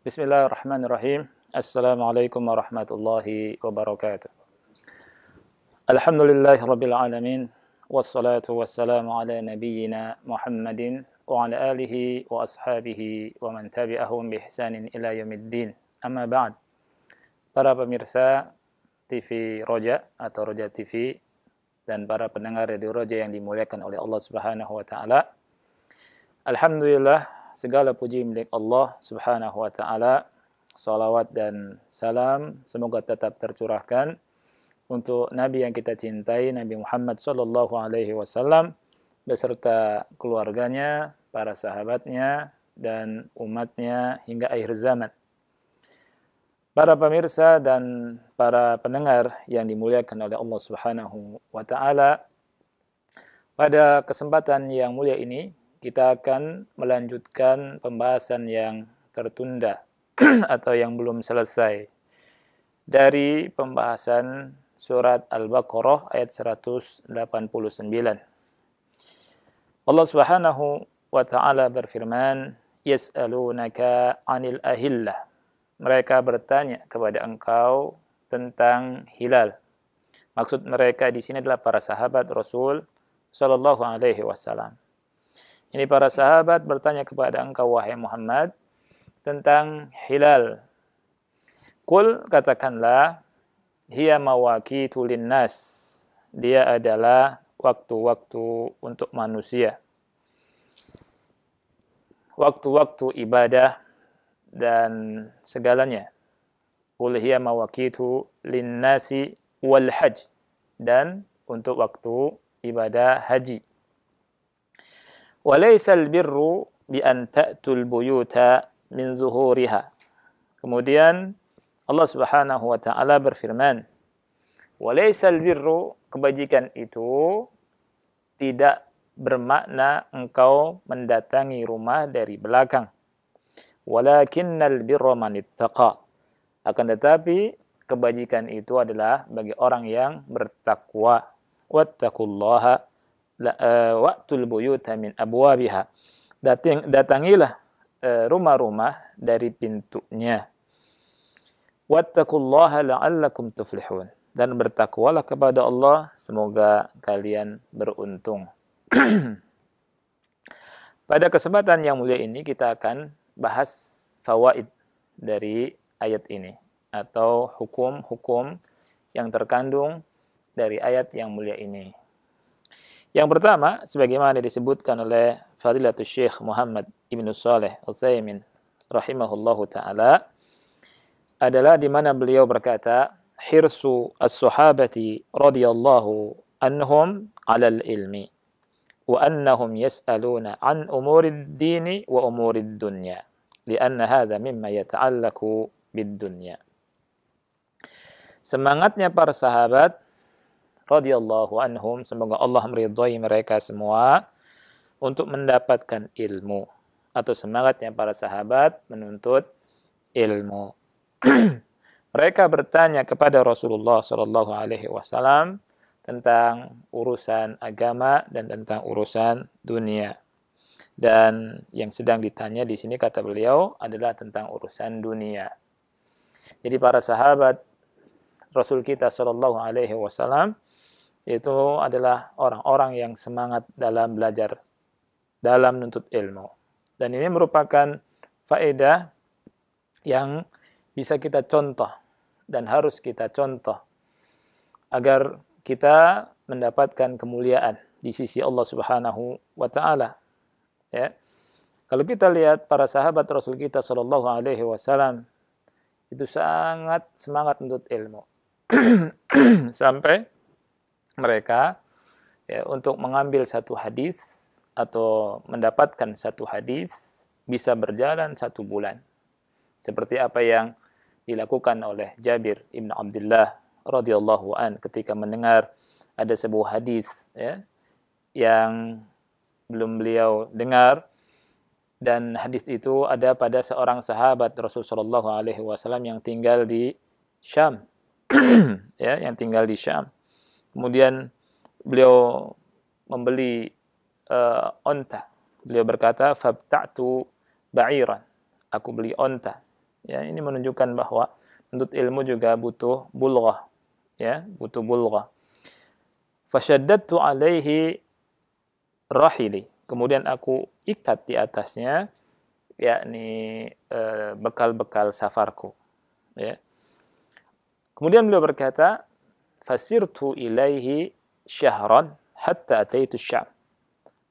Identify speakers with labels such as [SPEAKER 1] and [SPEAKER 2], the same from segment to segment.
[SPEAKER 1] Bismillahirrahmanirrahim. Assalamualaikum warahmatullahi wabarakatuh. Alhamdulillahi rabbil alamin. Wassalatu wassalamu ala nabiyyina Muhammadin wa ala alihi wa ashabihi wa man tabi'ahum bi ihsanin ila yaumiddin. Amma ba'd. Para pemirsa TV Roja atau Roja TV dan para pendengar Radio Roja yang dimuliakan oleh Allah Subhanahu wa taala. Alhamdulillah segala puji milik Allah Subhanahu wa taala. Salawat dan salam semoga tetap tercurahkan untuk nabi yang kita cintai Nabi Muhammad sallallahu alaihi wasallam beserta keluarganya, para sahabatnya dan umatnya hingga akhir zaman. Para pemirsa dan para pendengar yang dimuliakan oleh Allah Subhanahu wa taala, pada kesempatan yang mulia ini kita akan melanjutkan pembahasan yang tertunda atau yang belum selesai dari pembahasan surat Al-Baqarah ayat 189. Allah Subhanahu wa taala berfirman, "Yas'alunaka 'anil ahillah." Mereka bertanya kepada engkau tentang hilal. Maksud mereka di sini adalah para sahabat Rasul sallallahu alaihi wasallam. Ini para sahabat bertanya kepada engkau wahai Muhammad tentang hilal. Kul katakanlah hiya mawaqitu linnas. Dia adalah waktu-waktu untuk manusia. Waktu-waktu ibadah dan segalanya. Kul hiya mawaqitu linnasi wal haj dan untuk waktu ibadah haji. وليس البر بأن تأتوا البيوت من ظهورها Kemudian Allah Subhanahu wa taala berfirman, وليس البر kebajikan itu tidak bermakna engkau mendatangi rumah dari belakang. ولكن البر من ittaqa. Akan tetapi kebajikan itu adalah bagi orang yang bertakwa. wattakullaha Eh, waqtul buyuta min abwabiha. Dating, datangilah eh, rumah-rumah dari pintunya. Wattaqullaha la'allakum tuflihun. Dan bertakwalah kepada Allah, semoga kalian beruntung. Pada kesempatan yang mulia ini kita akan bahas fawaid dari ayat ini atau hukum-hukum yang terkandung dari ayat yang mulia ini. Yang pertama, sebagaimana disebutkan oleh Fadilatul Syekh Muhammad Ibn Saleh Utsaimin rahimahullahu taala adalah di mana beliau berkata, "Hirsu as-sahabati radhiyallahu anhum 'alal ilmi wa annahum yas'aluna 'an umuri ad-din wa umuri ad-dunya, li'anna mimma bid-dunya." Semangatnya para sahabat radhiyallahu anhum semoga Allah meridhai mereka semua untuk mendapatkan ilmu atau semangatnya para sahabat menuntut ilmu. mereka bertanya kepada Rasulullah saw Alaihi Wasallam tentang urusan agama dan tentang urusan dunia. Dan yang sedang ditanya di sini kata beliau adalah tentang urusan dunia. Jadi para sahabat Rasul kita Shallallahu Alaihi Wasallam yaitu adalah orang-orang yang semangat dalam belajar, dalam menuntut ilmu. Dan ini merupakan faedah yang bisa kita contoh dan harus kita contoh agar kita mendapatkan kemuliaan di sisi Allah Subhanahu wa taala. Ya. Kalau kita lihat para sahabat Rasul kita Shallallahu alaihi wasallam itu sangat semangat menuntut ilmu. Sampai mereka ya, untuk mengambil satu hadis atau mendapatkan satu hadis bisa berjalan satu bulan. Seperti apa yang dilakukan oleh Jabir ibn Abdullah radhiyallahu an ketika mendengar ada sebuah hadis ya, yang belum beliau dengar dan hadis itu ada pada seorang sahabat Rasul Shallallahu Alaihi Wasallam yang tinggal di Syam, ya, yang tinggal di Syam. Kemudian beliau membeli uh, onta. Beliau berkata, "Fabta'tu ba'iran." Aku beli onta. Ya, ini menunjukkan bahwa untuk ilmu juga butuh bulghah. Ya, butuh bulghah. Fashaddatu alaihi rahili. Kemudian aku ikat di atasnya yakni eh, bekal-bekal safarku. Ya. Kemudian beliau berkata, fasirtu ilaihi syahran hatta ataitu syam.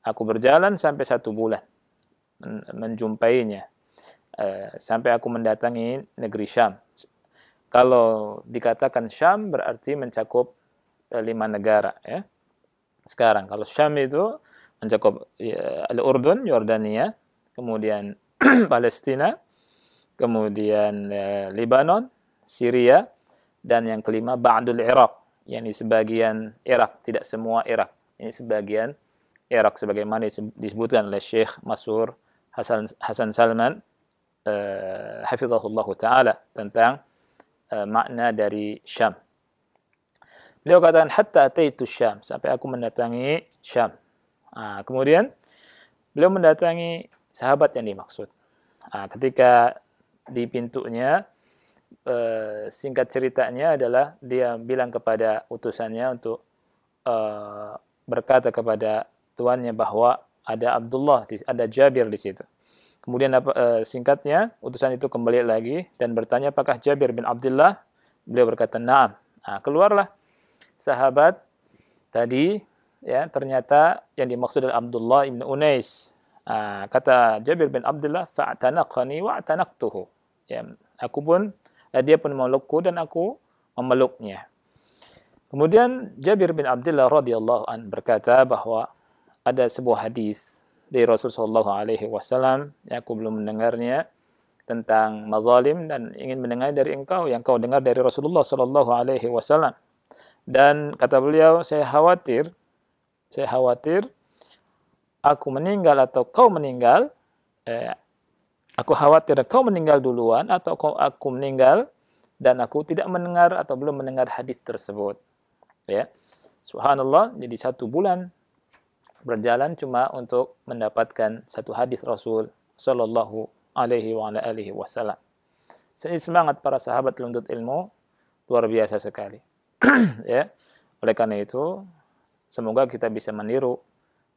[SPEAKER 1] Aku berjalan sampai satu bulan menjumpainya. Eh, sampai aku mendatangi negeri Syam. Kalau dikatakan Syam berarti mencakup eh, lima negara. Ya. Sekarang kalau Syam itu mencakup ya, Al-Urdun, Yordania, kemudian Palestina, kemudian eh, Lebanon, Syria, dan yang kelima Ba'dul Iraq yang ini sebagian Irak, tidak semua Irak. Ini sebagian Irak sebagaimana disebutkan oleh Syekh Masur Hasan, Hasan Salman uh, eh, Hafizahullah Ta'ala tentang uh, makna dari Syam. Beliau kata, hatta ataitu Syam, sampai aku mendatangi Syam. Uh, kemudian, beliau mendatangi sahabat yang dimaksud. Uh, ketika di pintunya, e, singkat ceritanya adalah dia bilang kepada utusannya untuk e, berkata kepada tuannya bahwa ada Abdullah, ada Jabir di situ. Kemudian e, singkatnya utusan itu kembali lagi dan bertanya apakah Jabir bin Abdullah? Beliau berkata, "Na'am." Nah, keluarlah sahabat tadi ya ternyata yang dimaksud adalah Abdullah bin Unais. Ah, kata Jabir bin Abdullah, "Fa'tanaqani wa Ya, aku pun dan eh, dia pun memelukku dan aku memeluknya. Kemudian Jabir bin Abdullah radhiyallahu an berkata bahawa ada sebuah hadis dari Rasulullah alaihi wasallam yang aku belum mendengarnya tentang mazalim dan ingin mendengar dari engkau yang kau dengar dari Rasulullah sallallahu alaihi wasallam. Dan kata beliau, saya khawatir saya khawatir aku meninggal atau kau meninggal eh, Aku khawatir kau meninggal duluan atau kau aku meninggal dan aku tidak mendengar atau belum mendengar hadis tersebut. Ya. Subhanallah, jadi satu bulan berjalan cuma untuk mendapatkan satu hadis Rasul Shallallahu Alaihi wa ala alihi Wasallam. semangat para sahabat lundut ilmu luar biasa sekali. ya. Oleh karena itu, semoga kita bisa meniru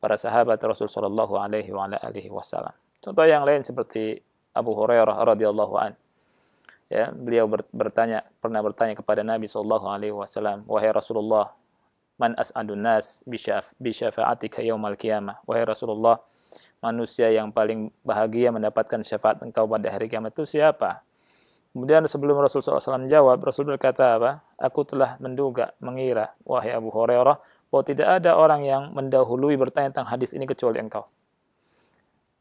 [SPEAKER 1] para sahabat Rasul Shallallahu Alaihi wa ala alihi Wasallam. Contoh yang lain seperti Abu Hurairah radhiyallahu an. Ya, beliau bertanya pernah bertanya kepada Nabi sallallahu alaihi wasallam, "Wahai Rasulullah, man as'adun nas bi bisyaf, syafa'atika yaumal qiyamah?" Wahai Rasulullah, manusia yang paling bahagia mendapatkan syafaat engkau pada hari kiamat itu siapa? Kemudian sebelum Rasul SAW menjawab, Rasul berkata apa? Aku telah menduga, mengira, wahai Abu Hurairah, bahwa tidak ada orang yang mendahului bertanya tentang hadis ini kecuali engkau.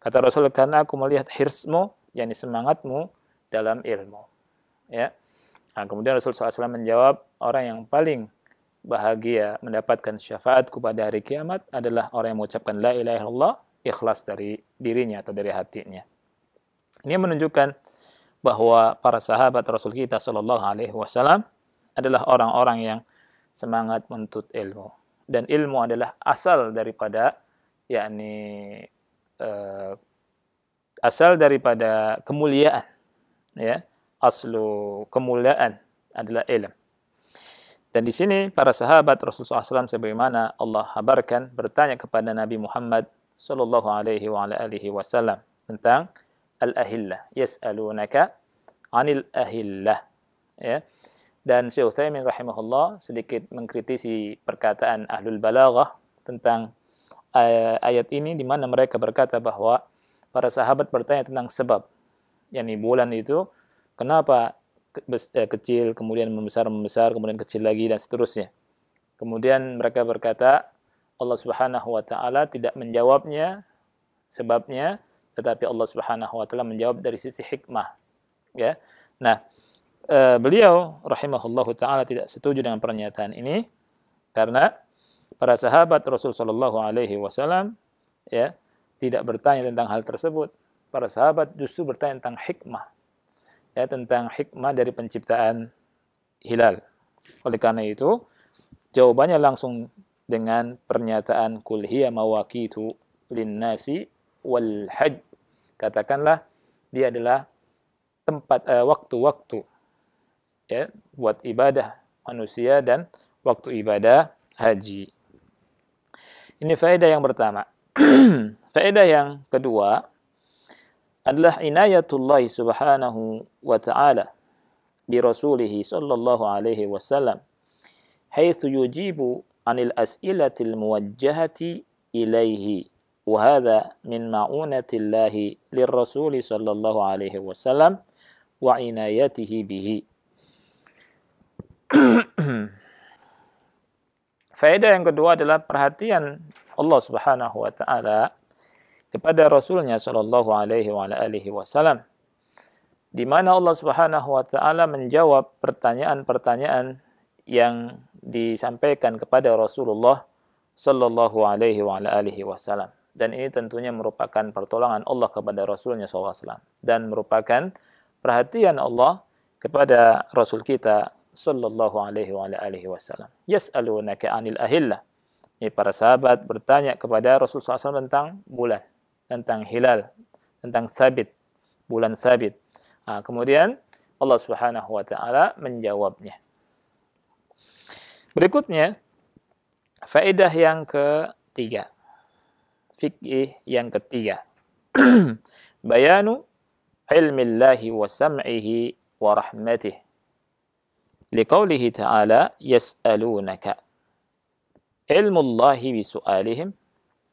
[SPEAKER 1] Kata Rasul, karena aku melihat hirsmu yakni semangatmu dalam ilmu. Ya. Nah, kemudian Rasul SAW menjawab, orang yang paling bahagia mendapatkan syafaatku pada hari kiamat adalah orang yang mengucapkan la ilaha illallah ikhlas dari dirinya atau dari hatinya. Ini menunjukkan bahwa para sahabat Rasul kita Shallallahu Alaihi Wasallam adalah orang-orang yang semangat menuntut ilmu dan ilmu adalah asal daripada yakni eh, asal daripada kemuliaan ya aslu kemuliaan adalah ilm dan di sini para sahabat Rasulullah SAW sebagaimana Allah habarkan bertanya kepada Nabi Muhammad Sallallahu Alaihi wa alihi Wasallam tentang al-ahillah. Yas'alunaka anil ahillah. Ya. Dan Syekh Utsaimin rahimahullah sedikit mengkritisi perkataan Ahlul Balaghah tentang eh, ayat ini di mana mereka berkata bahwa para sahabat bertanya tentang sebab. yakni bulan itu kenapa eh, kecil, kemudian membesar, membesar, kemudian kecil lagi, dan seterusnya. Kemudian mereka berkata, Allah subhanahu wa ta'ala tidak menjawabnya, sebabnya, tetapi Allah subhanahu wa ta'ala menjawab dari sisi hikmah. Ya, Nah, eh, beliau rahimahullahu ta'ala tidak setuju dengan pernyataan ini, karena para sahabat Rasul sallallahu Alaihi Wasallam ya tidak bertanya tentang hal tersebut. Para sahabat justru bertanya tentang hikmah. Ya, tentang hikmah dari penciptaan hilal. Oleh karena itu, jawabannya langsung dengan pernyataan kul hiya mawaqitu linnasi wal hajj. Katakanlah dia adalah tempat eh, waktu-waktu uh, ya buat ibadah manusia dan waktu ibadah haji. Ini faedah yang pertama. Faedah yang kedua adalah inayatullah subhanahu wa ta'ala bi rasulihi sallallahu alaihi wasallam حيث يجيب عن الأسئلة الموجهة إليه وهذا من معونة الله للرسول صلى الله عليه وسلم وعنايته به فإذا yang kedua adalah perhatian Allah Subhanahu wa taala kepada Rasulnya sallallahu alaihi wasallam di mana Allah Subhanahu wa taala menjawab pertanyaan-pertanyaan yang disampaikan kepada Rasulullah sallallahu alaihi wasallam dan ini tentunya merupakan pertolongan Allah kepada Rasulnya SAW dan merupakan perhatian Allah kepada Rasul kita Sallallahu Alaihi wa alihi Wasallam. anil ahillah. Ini para sahabat bertanya kepada Rasul SAW tentang bulan. tentang hilal, tentang sabit, bulan sabit. Nah, kemudian Allah Subhanahu wa taala menjawabnya. Berikutnya faedah yang ketiga. Fikih yang ketiga. Bayanu ilmi Allahi wa sam'ihi wa rahmatih. Liqaulihi ta'ala yas'alunaka. bi su'alihim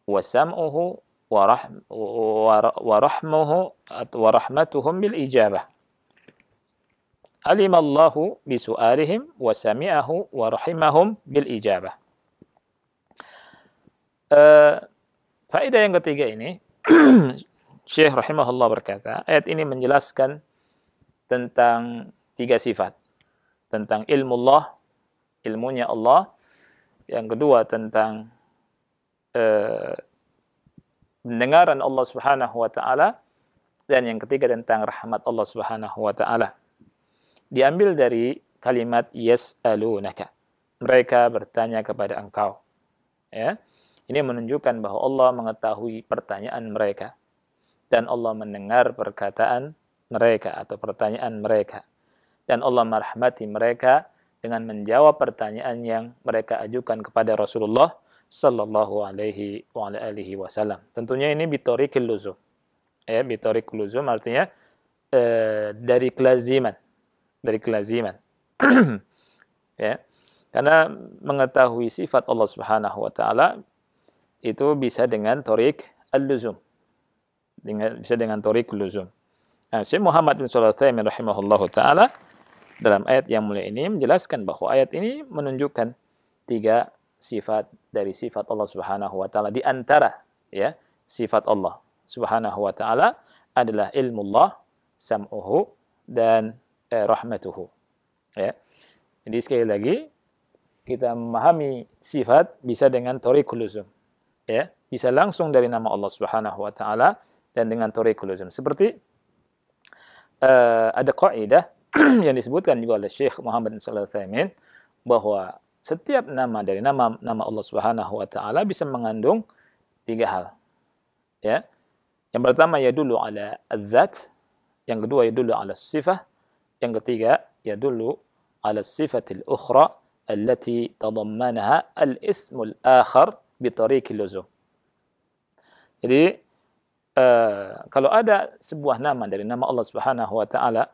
[SPEAKER 1] wa sam'uhu warahmuhu atau warahmatuhum bil ijabah. Alim bi su'alihim wa sami'ahu wa rahimahum bil ijabah. faedah yang ketiga ini Syekh rahimahullah berkata, ayat ini menjelaskan tentang tiga sifat. Tentang ilmu Allah, ilmunya Allah. Yang kedua tentang uh, pendengaran Allah Subhanahu wa taala dan yang ketiga tentang rahmat Allah Subhanahu wa taala. Diambil dari kalimat yasalunaka. Mereka bertanya kepada engkau. Ya. Ini menunjukkan bahwa Allah mengetahui pertanyaan mereka dan Allah mendengar perkataan mereka atau pertanyaan mereka dan Allah merahmati mereka dengan menjawab pertanyaan yang mereka ajukan kepada Rasulullah SAW. sallallahu alaihi wa alihi wasallam. Tentunya ini bitorikil luzum. Ya, bitorikil luzum artinya e, dari kelaziman. Dari kelaziman. ya. Karena mengetahui sifat Allah Subhanahu wa taala itu bisa dengan torik al-luzum. Dengan, bisa dengan torik luzum. Nah, Syekh Muhammad bin Shalih rahimahullahu taala dalam ayat yang mulia ini menjelaskan bahwa ayat ini menunjukkan tiga sifat dari sifat Allah Subhanahu wa taala di antara ya sifat Allah Subhanahu wa taala adalah ilmu Allah, sam'uhu dan eh, rahmatuhu. Ya. Jadi sekali lagi kita memahami sifat bisa dengan thariqul Ya, bisa langsung dari nama Allah Subhanahu wa taala dan dengan thariqul Seperti uh, ada kaidah yang disebutkan juga oleh Syekh Muhammad bin bahwa setiap nama dari nama nama Allah Subhanahu wa taala bisa mengandung tiga hal. Ya. Yang pertama ya dulu ala azzat, yang kedua ya dulu ala sifah, yang ketiga ya dulu ala sifatil ukhra allati tadammanaha al-ismul akhar bi tariqil luzum. Jadi uh, kalau ada sebuah nama dari nama Allah Subhanahu wa taala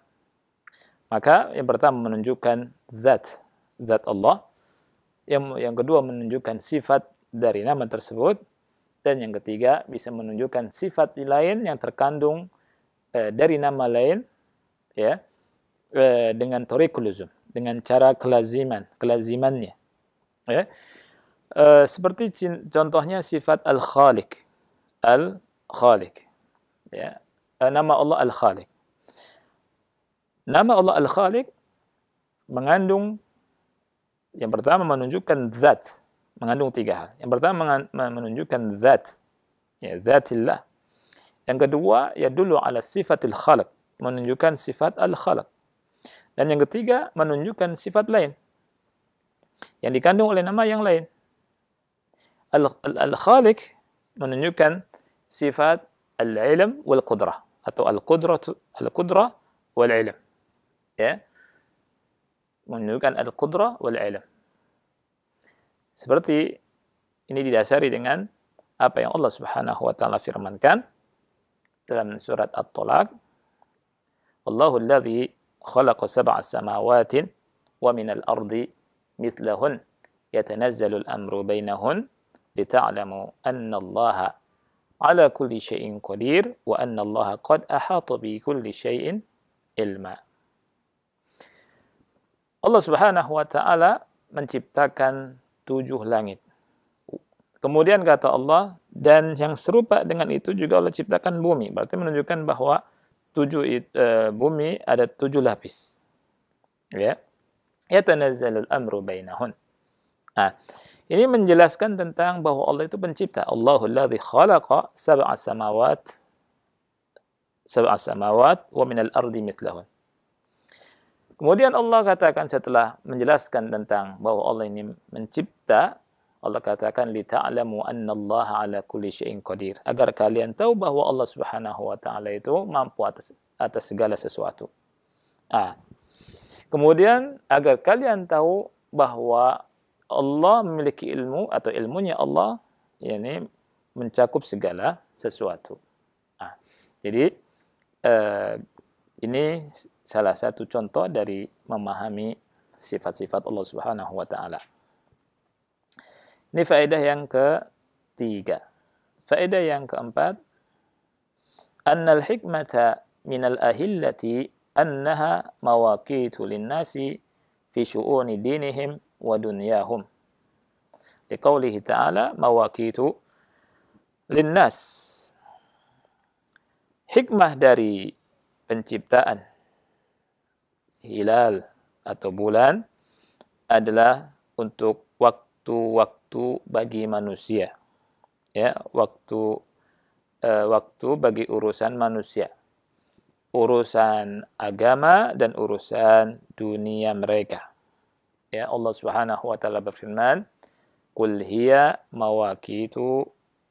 [SPEAKER 1] maka yang pertama menunjukkan zat zat Allah yang yang kedua menunjukkan sifat dari nama tersebut dan yang ketiga bisa menunjukkan sifat lain yang terkandung eh, dari nama lain ya eh, dengan torikuluzum dengan cara kelaziman kelazimannya ya eh, seperti contohnya sifat al khalik al khalik ya eh, nama Allah al khalik nama Allah al khalik mengandung yang pertama menunjukkan zat, mengandung tiga hal. Yang pertama menunjukkan zat, ya zatillah. Yang kedua ya dulu ala sifatil khalq, menunjukkan sifat al-khalq. Dan yang ketiga menunjukkan sifat lain yang dikandung oleh nama yang lain. Al-Khaliq menunjukkan sifat al-ilm wal-qudrah atau al-qudrah al-qudrah wal-ilm. Ya. menunjukkan al-qudrah wal ilm. Seperti ini didasari dengan apa yang Allah Subhanahu wa taala firmankan dalam surat At-Talaq. Allahu allazi khalaqa sab'a samawatin wa min al ardi mithlahun yatanazzalu al-amru bainahun لتعلموا أن الله على كل شيء قدير وأن الله قد أحاط بكل شيء علما Allah Subhanahu wa taala menciptakan tujuh langit. Kemudian kata Allah dan yang serupa dengan itu juga Allah ciptakan bumi. Berarti menunjukkan bahwa tujuh e, bumi ada tujuh lapis. Ya. Yatanazzalul amru bainahun. Ah. Ini menjelaskan tentang bahwa Allah itu pencipta. Allahul ladzi khalaqa sab'a samawat sab'a samawat wa minal ardi mithlahun. Kemudian Allah katakan setelah menjelaskan tentang bahwa Allah ini mencipta, Allah katakan li ta'lamu anna Allah ala kulli syai'in qadir. Agar kalian tahu bahwa Allah Subhanahu wa taala itu mampu atas atas segala sesuatu. Ah. Kemudian agar kalian tahu bahwa Allah memiliki ilmu atau ilmunya Allah yakni mencakup segala sesuatu. Ah. Jadi uh, ini salah satu contoh dari memahami sifat-sifat Allah Subhanahu wa taala. Ini faedah yang ketiga. Faedah yang keempat, "Anna al-hikmata min al-ahillati annaha mawaqitu lin-nasi fi syu'uni dinihim wa dunyahum." Liqaulihi ta'ala mawaqitu lin-nas. Hikmah dari penciptaan hilal atau bulan adalah untuk waktu-waktu bagi manusia. Ya, waktu eh, waktu bagi urusan manusia. Urusan agama dan urusan dunia mereka. Ya, Allah Subhanahu wa taala berfirman, "Qul hiya mawaqitu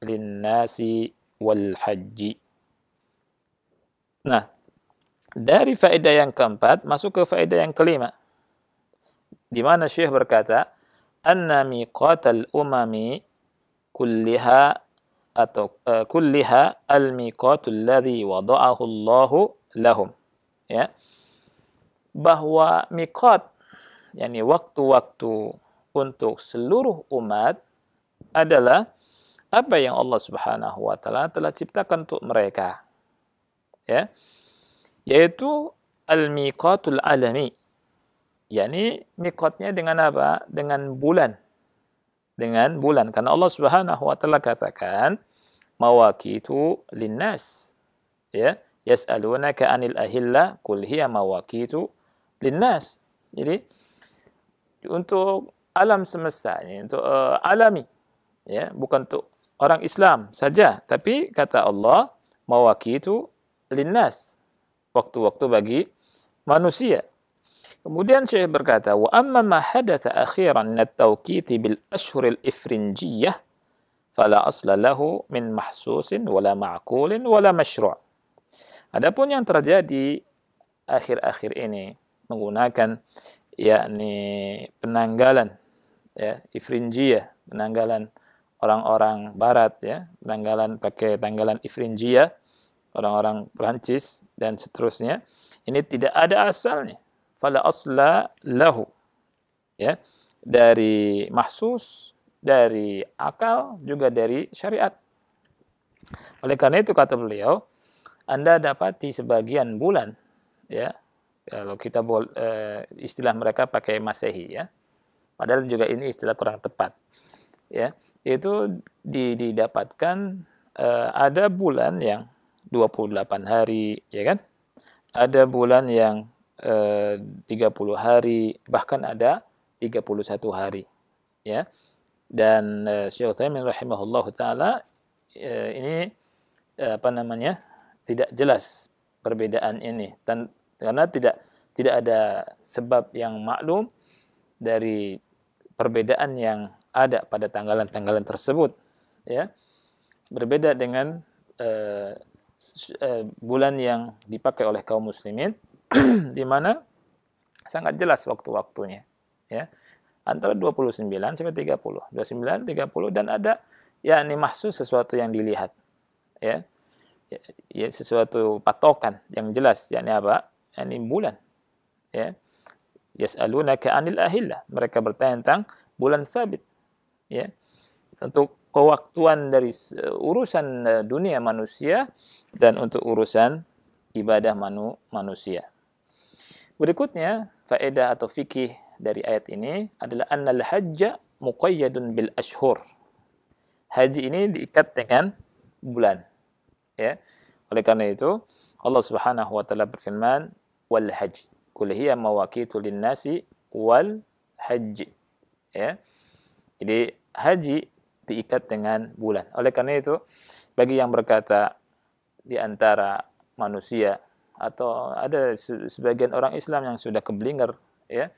[SPEAKER 1] linnasi wal haji." Nah, dari faedah yang keempat masuk ke faedah yang kelima di mana Syekh berkata anna miqatal umami kulliha atau uh, kulliha al miqatul ladzi wada'ahu Allahu lahum ya bahwa miqat yakni waktu-waktu untuk seluruh umat adalah apa yang Allah Subhanahu wa taala telah ciptakan untuk mereka ya yaitu al-miqatul alami yakni miqatnya dengan apa dengan bulan dengan bulan karena Allah Subhanahu wa taala katakan mawaqitu linnas ya yasalunaka anil ahilla kul hiya mawaqitu linnas jadi untuk alam semesta ini untuk uh, alami ya bukan untuk orang Islam saja tapi kata Allah mawaqitu linnas waktu-waktu bagi manusia. Kemudian Syekh berkata, "Wa amma ma hadatha akhiran min at-tawqit bil ashhur al-ifrinjiyah fala asla lahu min mahsusin wala ma'qulin wala mashru'." Adapun yang terjadi akhir-akhir ini menggunakan yakni penanggalan ya ifrinjiyah, penanggalan orang-orang barat ya, penanggalan pakai tanggalan ifrinjiyah orang-orang Perancis dan seterusnya ini tidak ada asalnya fala asla lahu ya dari mahsus dari akal juga dari syariat oleh karena itu kata beliau anda dapat di sebagian bulan ya kalau kita bol, e, istilah mereka pakai masehi ya padahal juga ini istilah kurang tepat ya itu didapatkan e, ada bulan yang 28 hari, ya kan? Ada bulan yang e, eh, 30 hari, bahkan ada 31 hari, ya. Dan e, Syekh Utsaimin rahimahullahu taala e, ini e, apa namanya? tidak jelas perbedaan ini dan karena tidak tidak ada sebab yang maklum dari perbedaan yang ada pada tanggalan-tanggalan tersebut ya berbeda dengan e, Eh, bulan yang dipakai oleh kaum muslimin di mana sangat jelas waktu-waktunya ya antara 29 sampai 30 29 30 dan ada ya ini sesuatu yang dilihat ya. ya ya sesuatu patokan yang jelas yakni apa yakni bulan ya yas'alunaka 'anil ahillah mereka bertanya tentang bulan sabit ya untuk kewaktuan dari urusan e, dunia manusia dan untuk urusan ibadah manu manusia. Berikutnya faedah atau fikih dari ayat ini adalah annal hajja muqayyadun bil ashhur. Haji ini diikat dengan bulan. Ya. Oleh karena itu Allah Subhanahu wa taala berfirman wal hajj kul hiya mawaqitu lin nasi wal hajj. Ya. Jadi haji diikat dengan bulan. Oleh karena itu, bagi yang berkata di antara manusia atau ada sebagian orang Islam yang sudah keblinger ya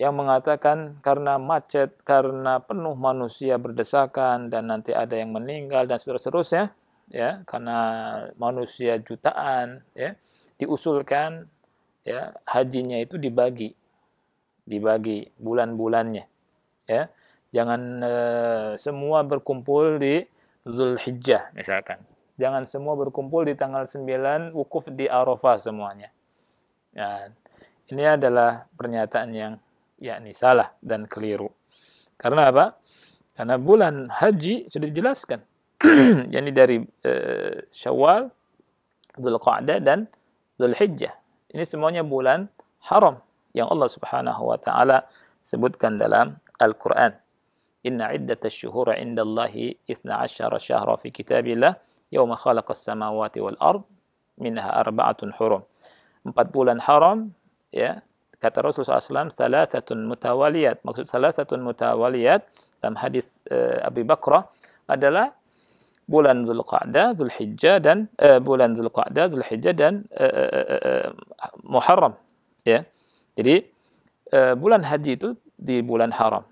[SPEAKER 1] yang mengatakan karena macet, karena penuh manusia berdesakan dan nanti ada yang meninggal dan seterusnya ya karena manusia jutaan ya diusulkan ya hajinya itu dibagi dibagi bulan-bulannya ya Jangan e, semua berkumpul di Zulhijjah misalkan. Jangan semua berkumpul di tanggal 9 wukuf di Arafah semuanya. Ya, ini adalah pernyataan yang yakni salah dan keliru. Karena apa? Karena bulan haji sudah dijelaskan. yakni dari e, Syawal, Zulqa'dah dan Zulhijjah. Ini semuanya bulan haram yang Allah Subhanahu wa taala sebutkan dalam Al-Qur'an. إن عدة الشهور عند الله إثنى عشر شهرا في كتاب الله يوم خلق السماوات والأرض منها أربعة حرم empat bulan haram ya kata Rasulullah SAW salasatun mutawaliyat maksud salasatun mutawaliyat dalam hadis uh, Abi Bakra adalah bulan Zulqa'dah, Zulhijjah dan uh, bulan Zulqa'dah, Zulhijjah dan uh, uh, uh, Muharram ya. Jadi uh, bulan haji itu di bulan haram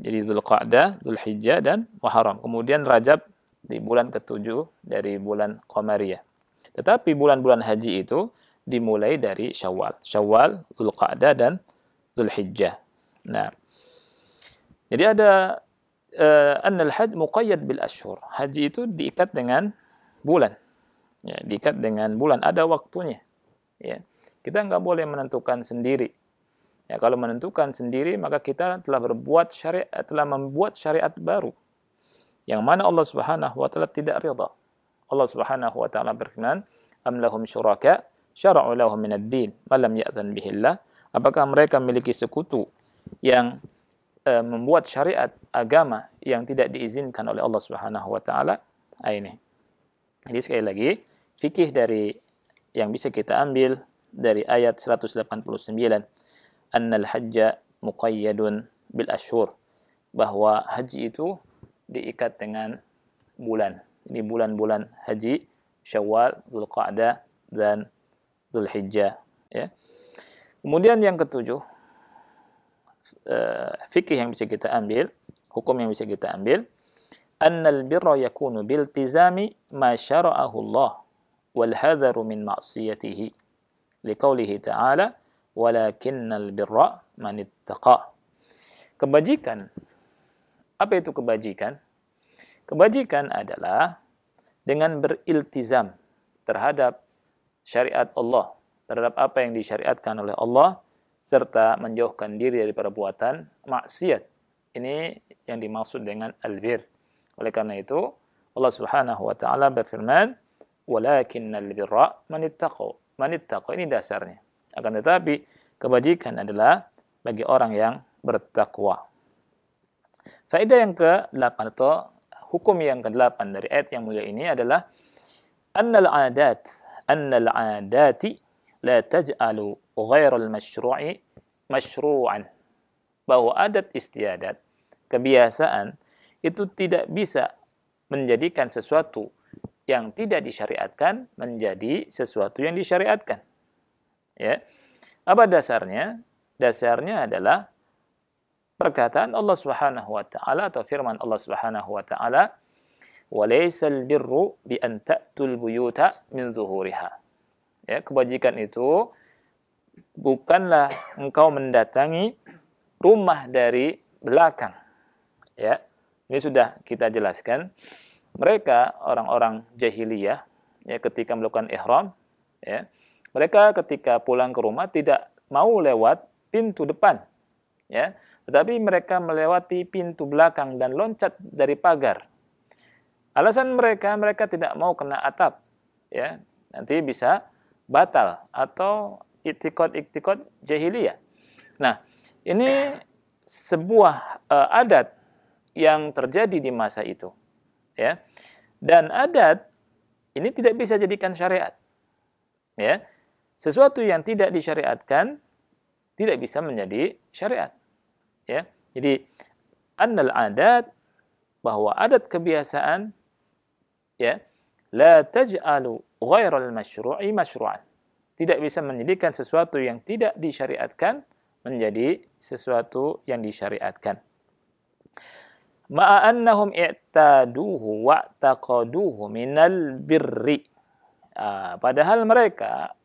[SPEAKER 1] Jadi Zulqa'dah, Zulhijjah, dan Muharram. Kemudian Rajab di bulan ketujuh dari bulan Qamariyah. Tetapi bulan-bulan haji itu dimulai dari Syawal. Syawal, Zulqa'dah, dan Zulhijjah. Nah, jadi ada uh, eh, annal hajj muqayyad bil ashur. Haji itu diikat dengan bulan. Ya, diikat dengan bulan. Ada waktunya. Ya. Kita nggak boleh menentukan sendiri Ya, kalau menentukan sendiri maka kita telah berbuat syariat telah membuat syariat baru. Yang mana Allah Subhanahu wa taala tidak rida. Allah Subhanahu wa taala berfirman, "Am lahum syuraka syara'u lahum min ad-din ma lam ya'zan bihi Allah?" Apakah mereka memiliki sekutu yang e, membuat syariat agama yang tidak diizinkan oleh Allah Subhanahu wa taala? Ah, ini. Jadi sekali lagi, fikih dari yang bisa kita ambil dari ayat 189 al hajja muqayyadun bil ashur bahwa haji itu diikat dengan bulan. Ini bulan-bulan haji Syawal, Zulqa'dah dan Zulhijjah ya. Kemudian yang ketujuh eh, fikih yang bisa kita ambil, hukum yang bisa kita ambil annal birra yakunu bil tizami ma syara'ahu Allah wal hadharu min ma'siyatihi liqaulihi ta'ala walakinnal birra manittaqa. Kebajikan. Apa itu kebajikan? Kebajikan adalah dengan beriltizam terhadap syariat Allah, terhadap apa yang disyariatkan oleh Allah, serta menjauhkan diri dari perbuatan maksiat. Ini yang dimaksud dengan albir. Oleh karena itu, Allah Subhanahu wa taala berfirman, "Walakinnal birra manittaqu." Manittaqu ini dasarnya. akan tetapi kebajikan adalah bagi orang yang bertakwa. Faedah yang ke-8 atau hukum yang ke-8 dari ayat yang mulia ini adalah annal adat annal adati la taj'alu ghairal mashru'i mashru'an bahwa adat istiadat kebiasaan itu tidak bisa menjadikan sesuatu yang tidak disyariatkan menjadi sesuatu yang disyariatkan. Ya. Apa dasarnya? Dasarnya adalah perkataan Allah Subhanahu wa taala atau firman Allah Subhanahu wa taala walaysa albirru bi an ta'tul buyuta min zuhuriha. Ya, kebajikan itu bukanlah engkau mendatangi rumah dari belakang. Ya. Ini sudah kita jelaskan. Mereka orang-orang jahiliyah ya ketika melakukan ihram ya mereka ketika pulang ke rumah tidak mau lewat pintu depan, ya, tetapi mereka melewati pintu belakang dan loncat dari pagar. Alasan mereka, mereka tidak mau kena atap, ya, nanti bisa batal atau itikot iktikot jahiliyah. Nah, ini sebuah uh, adat yang terjadi di masa itu, ya. Dan adat ini tidak bisa jadikan syariat, ya sesuatu yang tidak disyariatkan tidak bisa menjadi syariat. Ya. Jadi annal adat bahwa adat kebiasaan ya la taj'alu ghairal masyru'i masyru'an. Tidak bisa menjadikan sesuatu yang tidak disyariatkan menjadi sesuatu yang disyariatkan. Ma'a annahum i'taduhu wa taqaduhu minal birri. Ah, padahal mereka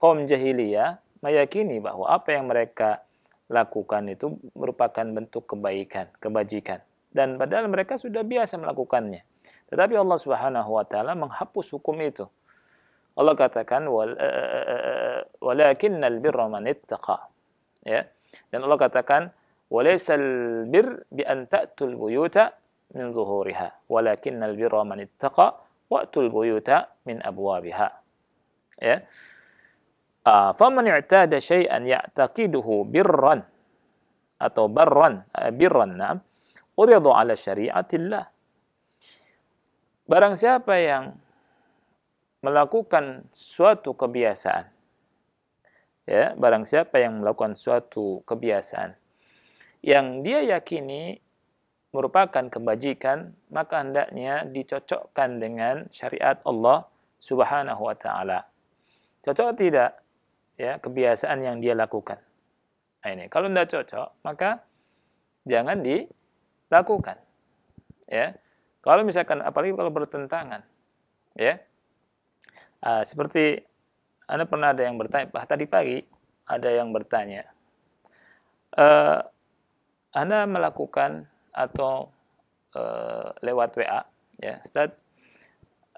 [SPEAKER 1] kaum jahiliyah meyakini bahwa apa yang mereka lakukan itu merupakan bentuk kebaikan, kebajikan. Dan padahal mereka sudah biasa melakukannya. Tetapi Allah Subhanahu wa taala menghapus hukum itu. Allah katakan eh, eh, eh, walakinnal birra man ittaqa. Ya. Dan Allah katakan walaisal bir bi an ta'tul buyuta min zuhuriha walakinnal birra man ittaqa wa'tul buyuta min abwabiha. Ya. Ah, faman i'tada syai'an ya'taqiduhu birran atau barran eh, birran na'am uridu ala syari'atillah barang siapa yang melakukan suatu kebiasaan ya barang siapa yang melakukan suatu kebiasaan yang dia yakini merupakan kebajikan maka hendaknya dicocokkan dengan syariat Allah Subhanahu wa taala cocok tidak ya kebiasaan yang dia lakukan. Nah, ini kalau tidak cocok maka jangan dilakukan. Ya, kalau misalkan apalagi kalau bertentangan, ya uh, seperti anda pernah ada yang bertanya bah, tadi pagi ada yang bertanya, uh, anda melakukan atau uh, lewat WA, ya, Ustaz,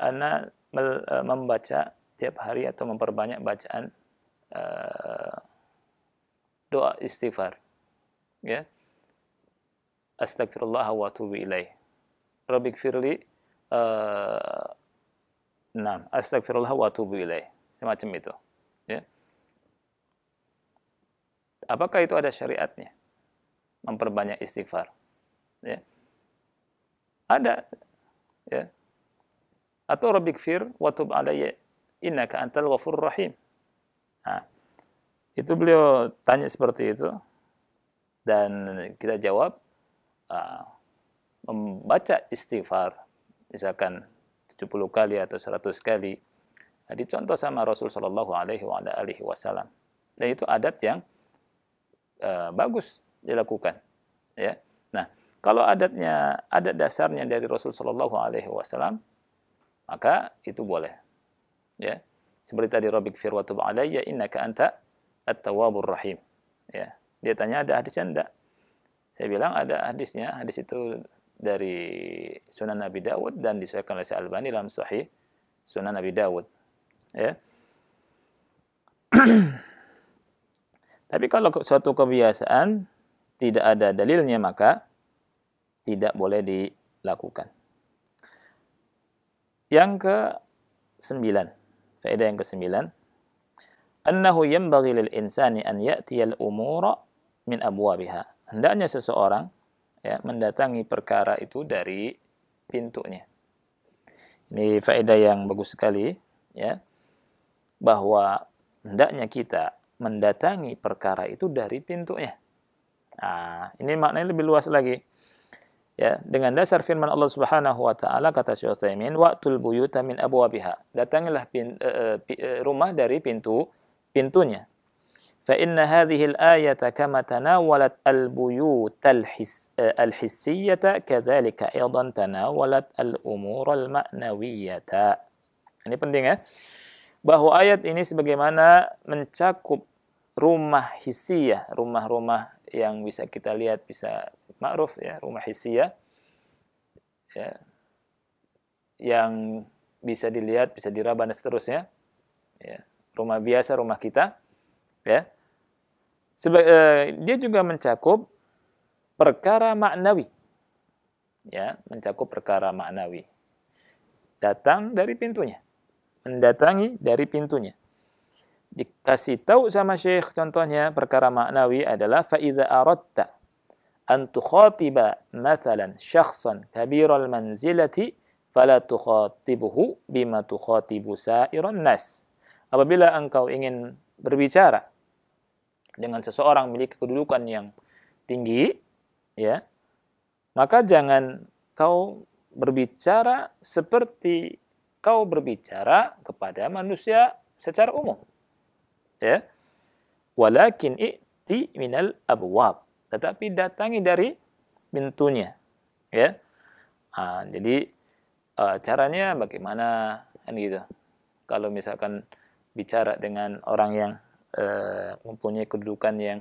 [SPEAKER 1] Anda mel, uh, membaca tiap hari atau memperbanyak bacaan Eh, doa istighfar ya astagfirullah wa atubu ilaih rabbi gfirli uh, eh, nam astagfirullah wa atubu ilaih semacam itu ya apakah itu ada syariatnya memperbanyak istighfar ya ada ya atau rabbi gfir wa tub alayya innaka antal ghafurur rahim Nah, itu beliau tanya seperti itu dan kita jawab uh, membaca istighfar misalkan 70 kali atau 100 kali nah, dicontoh sama Rasul Shallallahu Alaihi Wasallam dan itu adat yang uh, bagus dilakukan ya nah kalau adatnya adat dasarnya dari Rasul Shallallahu Alaihi Wasallam maka itu boleh ya seperti tadi Robik Firwatu wa ya inna ka anta at tawabur rahim. Ya. Dia tanya ada hadisnya tidak Saya bilang ada hadisnya. Hadis itu dari Sunan Nabi Dawud dan disahihkan oleh Syekh Albani dalam Sahih Sunan Nabi Dawud. Ya. Tapi kalau suatu kebiasaan tidak ada dalilnya maka tidak boleh dilakukan. Yang ke sembilan, Faedah yang kesembilan. Annahu yambagi lil insani an ya'tiyal umura min abwabiha. Hendaknya seseorang ya, mendatangi perkara itu dari pintunya. Ini faedah yang bagus sekali ya. Bahwa hendaknya kita mendatangi perkara itu dari pintunya. Nah, ini maknanya lebih luas lagi Ya, dengan dasar firman Allah Subhanahu wa taala kata Syekh Utsaimin, "Waqtul buyuta min abwabiha." Datangilah pin, uh, pi, uh, rumah dari pintu pintunya. Fa inna hadhihi al-ayata kama tanawalat al-buyut al-his uh, al hissiyata kadzalika aidan tanawalat al-umur al ma'nawiyata Ini penting ya. Bahwa ayat ini sebagaimana mencakup rumah hisiyah, rumah-rumah yang bisa kita lihat, bisa ma'ruf ya, rumah hisia ya. ya, yang bisa dilihat, bisa diraba dan seterusnya. Ya, rumah biasa, rumah kita. Ya. Seba, eh, dia juga mencakup perkara maknawi. Ya, mencakup perkara maknawi. Datang dari pintunya. Mendatangi dari pintunya. Dikasih tahu sama Syekh contohnya perkara maknawi adalah faida arotta an تخاطب مثلا شخصا كبير المنزلة فلا تخاطبه bima تخاطب سائر الناس Apabila engkau ingin berbicara dengan seseorang memiliki kedudukan yang tinggi, ya, maka jangan kau berbicara seperti kau berbicara kepada manusia secara umum. Ya. Walakin i'ti minal abwab tetapi datangi dari pintunya ya nah, jadi uh, caranya bagaimana kan gitu kalau misalkan bicara dengan orang yang uh, mempunyai kedudukan yang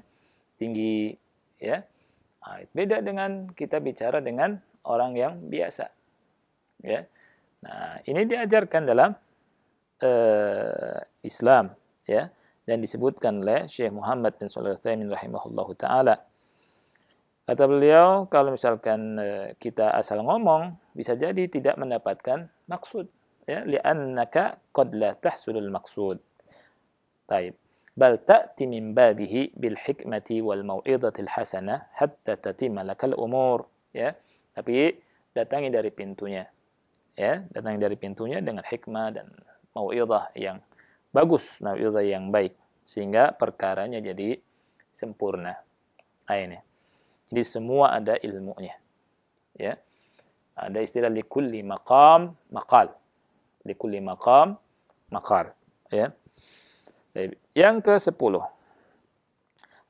[SPEAKER 1] tinggi ya nah, beda dengan kita bicara dengan orang yang biasa ya nah ini diajarkan dalam uh, Islam ya dan disebutkan oleh Syekh Muhammad bin Sulaiman rahimahullahu taala Kata beliau, kalau misalkan eh, kita asal ngomong, bisa jadi tidak mendapatkan maksud. Ya, li'annaka qad la tahsulul maksud. Taib. Bal ta'ti min babihi bil hikmati wal maw'idatil hasanah hatta tatima lakal umur. Ya, tapi datangi dari pintunya. Ya, datangi dari pintunya dengan hikmah dan maw'idah yang bagus, maw'idah yang baik sehingga perkaranya jadi sempurna. Ayatnya. Nah, jadi semua ada ilmunya. Ya. Ada istilah likulli maqam maqal. Likulli maqam maqal. Ya. Yang ke sepuluh,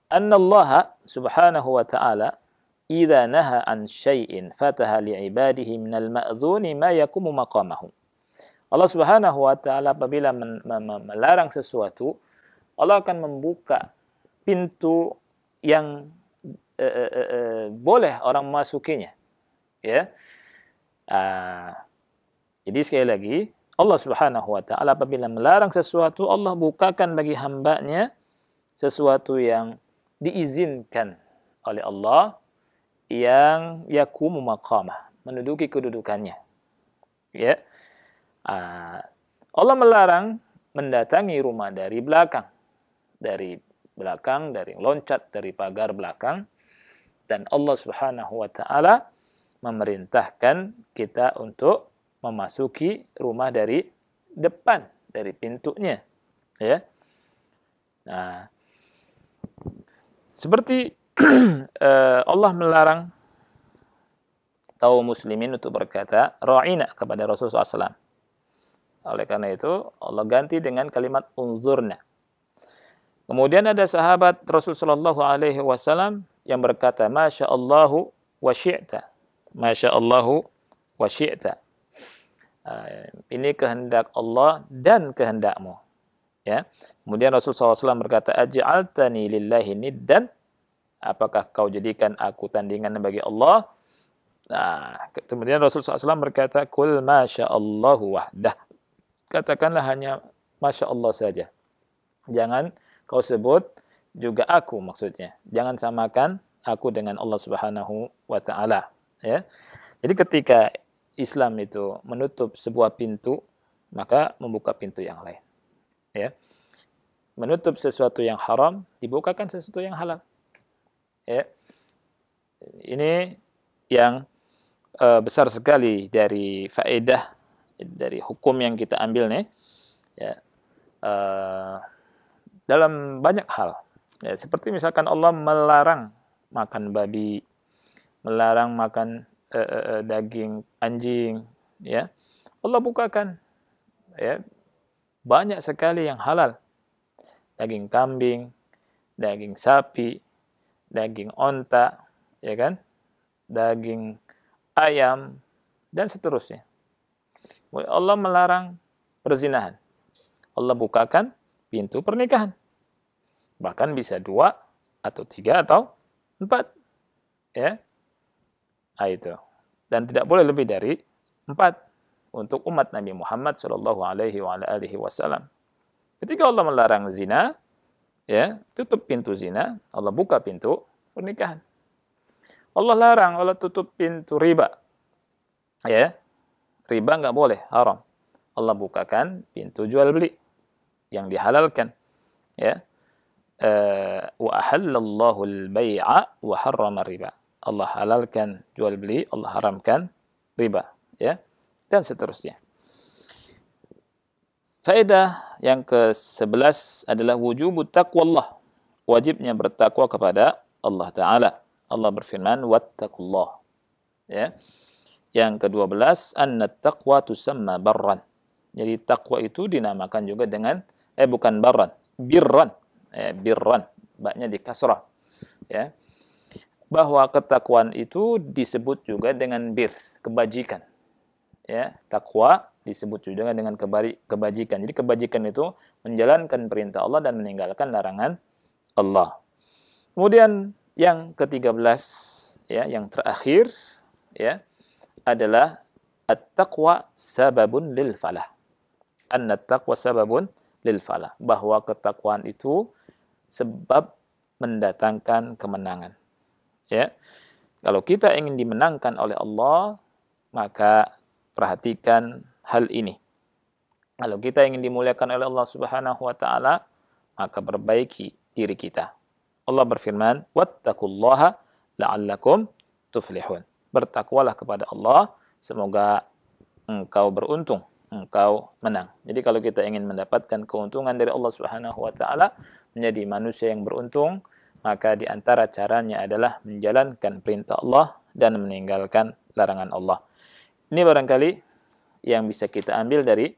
[SPEAKER 1] An Allah subhanahu wa ta'ala idza naha an syai'in fataha li'ibadihi minal ma'dhuni ma yakumu maqamahu. Allah Subhanahu wa taala apabila melarang sesuatu, Allah akan membuka pintu yang uh, uh, boleh orang memasukinya. Ya. Yeah. Uh, jadi sekali lagi Allah Subhanahu wa taala apabila melarang sesuatu Allah bukakan bagi hambanya sesuatu yang diizinkan oleh Allah yang yakumu maqamah menduduki kedudukannya. Ya. Yeah. Uh, Allah melarang mendatangi rumah dari belakang. Dari belakang, dari loncat dari pagar belakang. dan Allah Subhanahu wa taala memerintahkan kita untuk memasuki rumah dari depan, dari pintunya, ya. Nah, seperti eh, Allah melarang kaum muslimin untuk berkata ra'ina kepada Rasulullah SAW. Oleh karena itu Allah ganti dengan kalimat unzurna. Kemudian ada sahabat Rasulullah Shallallahu Alaihi Wasallam yang berkata, Masya Allahu wa syi'ta. Masya Allahu wa syi'ta. Uh, ini kehendak Allah dan kehendakmu. Ya. Kemudian Rasulullah SAW berkata, Aj'altani lillahi niddan. Apakah kau jadikan aku tandingan bagi Allah? Nah, kemudian Rasulullah SAW berkata, Kul Masya Allahu wahdah. Katakanlah hanya Masya Allah saja. Jangan kau sebut juga aku maksudnya. Jangan samakan aku dengan Allah Subhanahu wa taala, ya. Jadi ketika Islam itu menutup sebuah pintu, maka membuka pintu yang lain. Ya. Menutup sesuatu yang haram, dibukakan sesuatu yang halal. Ya. Ini yang uh, besar sekali dari faedah dari hukum yang kita ambil nih. Ya. Uh, dalam banyak hal Ya, seperti misalkan Allah melarang makan babi, melarang makan e, e, daging anjing, ya. Allah bukakan ya banyak sekali yang halal. Daging kambing, daging sapi, daging onta, ya kan? Daging ayam dan seterusnya. Allah melarang perzinahan. Allah bukakan pintu pernikahan. Bahkan bisa dua atau tiga atau empat. Ya. Nah, itu. Dan tidak boleh lebih dari empat untuk umat Nabi Muhammad Shallallahu Alaihi Wasallam. Ketika Allah melarang zina, ya tutup pintu zina, Allah buka pintu pernikahan. Allah larang, Allah tutup pintu riba. Ya, riba nggak boleh, haram. Allah bukakan pintu jual beli yang dihalalkan. Ya, Eh, wa ahallallahu al-bai'a riba. Allah halalkan jual beli, Allah haramkan riba, ya. Dan seterusnya. Faedah yang ke-11 adalah wujubu taqwallah. Wajibnya bertakwa kepada Allah taala. Allah berfirman wattaqullah. Ya. Yang ke-12 anna taqwa tusamma barran. Jadi takwa itu dinamakan juga dengan eh bukan barran, birran ya, birran baknya di kasrah ya bahwa ketakwaan itu disebut juga dengan bir kebajikan ya takwa disebut juga dengan kebari, kebajikan jadi kebajikan itu menjalankan perintah Allah dan meninggalkan larangan Allah kemudian yang ke-13 ya yang terakhir ya adalah at-taqwa sababun lil falah an taqwa sababun lil falah bahwa ketakwaan itu sebab mendatangkan kemenangan. Ya. Kalau kita ingin dimenangkan oleh Allah, maka perhatikan hal ini. Kalau kita ingin dimuliakan oleh Allah Subhanahu wa taala, maka perbaiki diri kita. Allah berfirman, "Wattaqullaha la'allakum tuflihun." Bertakwalah kepada Allah, semoga engkau beruntung. engkau hmm, menang. Jadi kalau kita ingin mendapatkan keuntungan dari Allah Subhanahu wa taala menjadi manusia yang beruntung, maka di antara caranya adalah menjalankan perintah Allah dan meninggalkan larangan Allah. Ini barangkali yang bisa kita ambil dari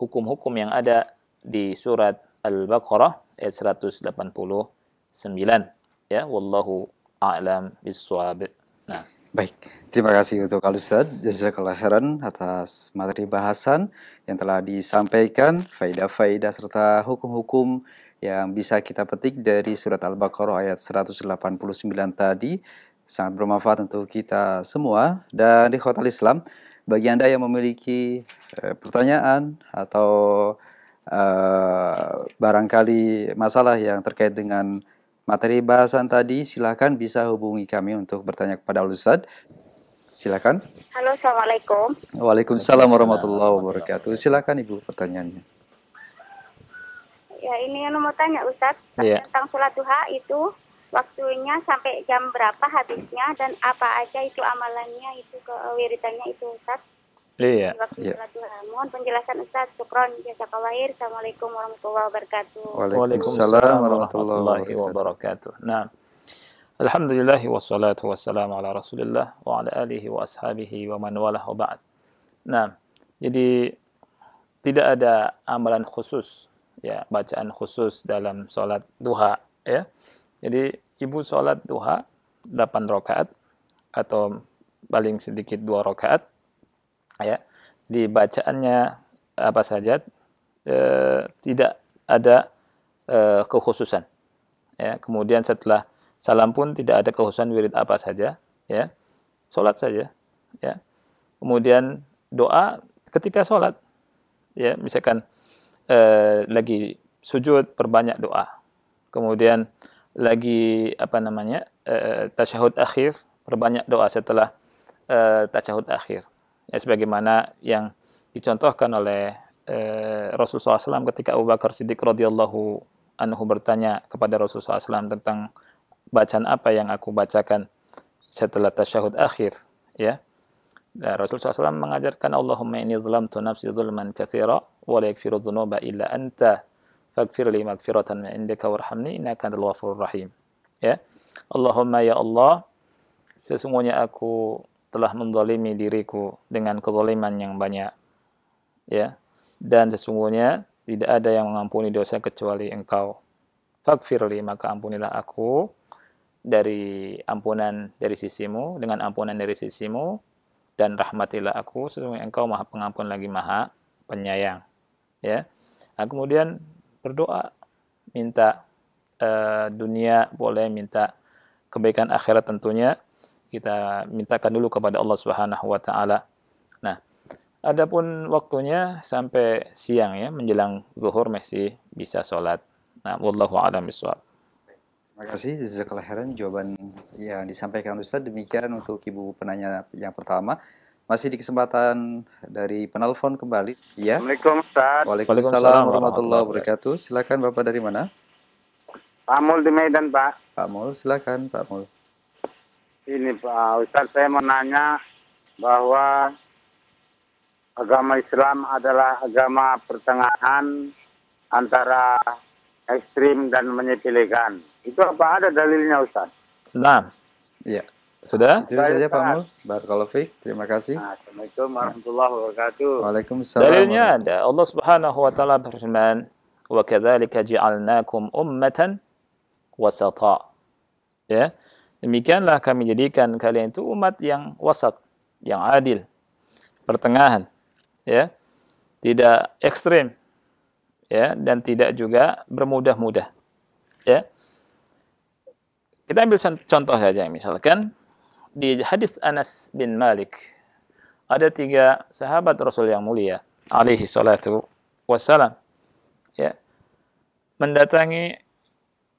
[SPEAKER 1] hukum-hukum yang ada di surat Al-Baqarah ayat 189. Ya, wallahu a'lam bis-shawab. Nah. Baik,
[SPEAKER 2] terima kasih untuk Ustaz Jazakallah khairan atas materi bahasan yang telah disampaikan, faidah-faidah serta hukum-hukum yang bisa kita petik dari surat Al-Baqarah ayat 189 tadi sangat bermanfaat untuk kita semua dan di kota Islam bagi Anda yang memiliki eh, pertanyaan atau eh, barangkali masalah yang terkait dengan materi bahasan tadi, silakan bisa hubungi kami untuk bertanya kepada Ustadz. Silakan. Halo, Assalamualaikum. Waalaikumsalam warahmatullahi wabarakatuh. Silakan Ibu pertanyaannya. Ya, ini yang mau tanya Ustaz ya. tentang sholat duha itu waktunya sampai jam berapa habisnya dan apa aja itu amalannya itu ke wiridannya itu Ustaz? Iya. Yeah. iya. Mohon penjelasan Ustaz. Sukron Jasa Kawair. Assalamualaikum warahmatullahi wabarakatuh. Waalaikumsalam
[SPEAKER 1] warahmatullahi wabarakatuh. Nah. Alhamdulillah wassalatu wassalamu ala Rasulillah wa ala alihi wa ashabihi wa man walah wa ba'd. Nah, jadi tidak ada amalan khusus ya, bacaan khusus dalam salat duha ya. Jadi ibu salat duha 8 rakaat atau paling sedikit 2 rakaat ya di bacaannya apa saja e, tidak ada e, kekhususan ya kemudian setelah salam pun tidak ada kekhususan wirid apa saja ya sholat saja ya kemudian doa ketika sholat ya misalkan e, lagi sujud perbanyak doa kemudian lagi apa namanya e, tasyahud akhir perbanyak doa setelah e, tasyahud akhir Ya, sebagaimana yang dicontohkan oleh eh, Rasulullah SAW ketika Abu Bakar Siddiq radhiyallahu anhu bertanya kepada Rasulullah SAW tentang bacaan apa yang aku bacakan setelah tasyahud akhir ya nah, Rasulullah SAW mengajarkan Allahumma inni zulamtu nafsi zulman kathira wa la yakfiru dhunuba illa anta faghfir li maghfiratan min indika warhamni innaka antal ghafurur rahim ya Allahumma ya Allah sesungguhnya aku telah mendolimi diriku dengan kezaliman yang banyak. Ya. Dan sesungguhnya tidak ada yang mengampuni dosa kecuali engkau. Fakfirli, maka ampunilah aku dari ampunan dari sisimu, dengan ampunan dari sisimu, dan rahmatilah aku, sesungguhnya engkau maha pengampun lagi maha penyayang. Ya. Nah, kemudian berdoa, minta uh, dunia, boleh minta kebaikan akhirat tentunya, kita mintakan dulu kepada Allah Subhanahu wa taala. Nah, adapun waktunya sampai siang ya menjelang zuhur masih bisa sholat. Nah, wallahu a'lam bishawab.
[SPEAKER 2] Terima kasih jazakallahu khairan jawaban yang disampaikan Ustaz demikian untuk ibu penanya yang pertama. Masih di kesempatan dari penelpon kembali. Ya. Assalamualaikum Ustaz. Waalaikumsalam warahmatullahi wabarakatuh. Silakan Bapak dari mana? Pak Mul di Medan, Pak. Pak Mul, silakan Pak Mul ini Pak Ustaz saya mau
[SPEAKER 1] nanya bahwa agama Islam adalah agama pertengahan antara ekstrim dan menyepelekan. Itu apa ada dalilnya Ustaz? Nah, iya. Sudah? Terima saja Pak Mul. Barakalofik. Terima kasih. Nah,
[SPEAKER 2] Assalamualaikum warahmatullahi wabarakatuh. Waalaikumsalam. Dalilnya
[SPEAKER 1] ada. Allah Subhanahu wa taala berfirman, "Wa kadzalika ja'alnakum ummatan wasata." Ya. Demikianlah kami jadikan kalian itu umat yang wasat, yang adil, pertengahan, ya, tidak ekstrim, ya, dan tidak juga bermudah-mudah, ya. Kita ambil contoh saja, misalkan di hadis Anas bin Malik ada tiga sahabat Rasul yang mulia, alaihi salatu wassalam, ya, mendatangi